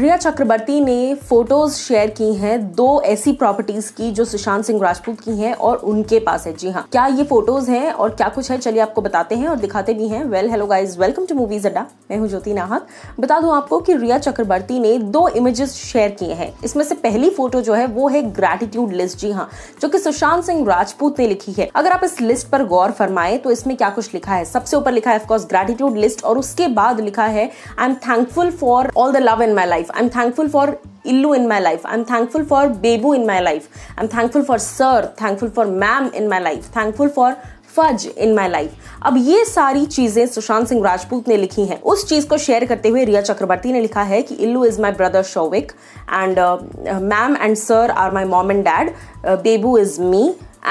रिया चक्रवर्ती ने photos share की हैं दो ऐसी प्रॉपर्टीज की जो सुशांत सिंह राजपूत की हैं और उनके पास है जी हाँ क्या ये फोटोज हैं और क्या कुछ है चलिए आपको बताते हैं और दिखाते भी हैं well hello guys welcome to movies Adda मैं हूँ ज्योति नाहक बता दूं आपको कि रिया चक्रवर्ती ने दो इमेजेस शेयर किए हैं इसमें से पहली फोटो जो है वो है ग्रेटिट्यूड लिस्ट जी हाँ जो की सुशांत सिंह राजपूत ने लिखी है अगर आप इस लिस्ट पर गौर फरमाए तो इसमें क्या कुछ लिखा है सबसे ऊपर लिखा है ऑफकोर्स ग्रेटिट्यूड लिस्ट और उसके बाद लिखा है I am thankful for all the love in my life life. I'm thankful for Illu in my life. I'm thankful for Bebu in my life. I'm thankful for Sir, thankful for Ma'am in my life, thankful for Fudge in my life अब ये सारी चीज़ें सुशांत सिंह राजपूत ने लिखी हैं उस चीज़ को share करते हुए रिया चक्रवर्ती ने लिखा है कि Illu is my brother Showik and ma'am and sir are my mom and dad Bebu is me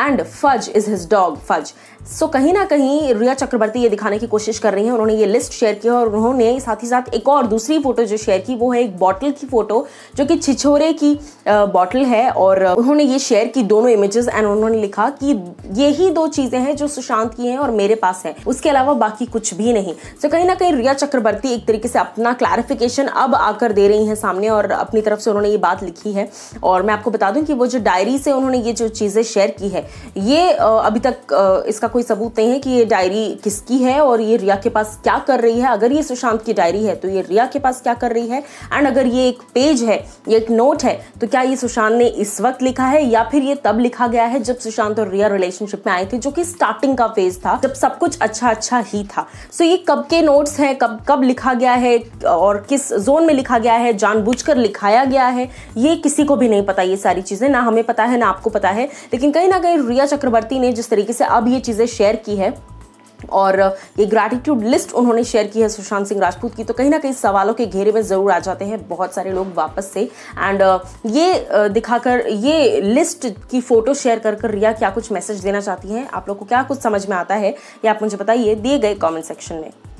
and Fudge is his dog Fudge so कहीं ना कहीं रिया चक्रवर्ती ये दिखाने की कोशिश कर रही हैं उन्होंने ये लिस्ट शेयर की और उन्होंने साथ ही साथ एक और दूसरी फोटो जो शेयर की वो है एक बॉटल की फोटो जो कि छिछोरे की बॉटल है और उन्होंने ये शेयर की दोनों इमेजेस एंड उन्होंने लिखा कि यही दो चीज़ें हैं जो सुशांत की हैं और मेरे पास है उसके अलावा बाकी कुछ भी नहीं सो कहीं ना कहीं रिया चक्रवर्ती एक तरीके से अपना क्लैरिफिकेशन अब आकर दे रही हैं सामने और अपनी तरफ से उन्होंने ये बात लिखी है और मैं आपको बता दूं कि वो जो डायरी से उन्होंने ये जो चीज़ें शेयर की है ये अभी तक इसका कोई सबूत नहीं है कि ये डायरी किसकी है और ये रिया के पास क्या कर रही है अगर ये सुशांत की डायरी है तो ये रिया के पास क्या कर रही है एंड अगर ये एक पेज है ये एक नोट है तो क्या ये सुशांत ने इस वक्त लिखा है या फिर ये तब लिखा गया है जब सुशांत और रिया रिलेशनशिप में आए थे जो कि स्टार्टिंग का फेज था जब सब कुछ अच्छा अच्छा ही था सो ये कब के नोट्स हैं कब कब लिखा गया है और किस जोन में लिखा गया है जानबूझकर लिखाया गया है ये किसी को भी नहीं पता ये सारी चीज़ें ना हमें पता है ना आपको पता है लेकिन कहीं ना कहीं कहीं रिया चक्रवर्ती ने जिस तरीके से अब ये चीज़ें शेयर की है और ये ग्रैटिट्यूड लिस्ट उन्होंने शेयर की है सुशांत सिंह राजपूत की तो कहीं ना कहीं सवालों के घेरे में ज़रूर आ जाते हैं बहुत सारे लोग वापस से एंड uh, ये uh, दिखाकर ये लिस्ट की फ़ोटो शेयर कर कर रिया क्या कुछ मैसेज देना चाहती हैं आप लोग को क्या कुछ समझ में आता है ये आप मुझे बताइए दिए गए कमेंट सेक्शन में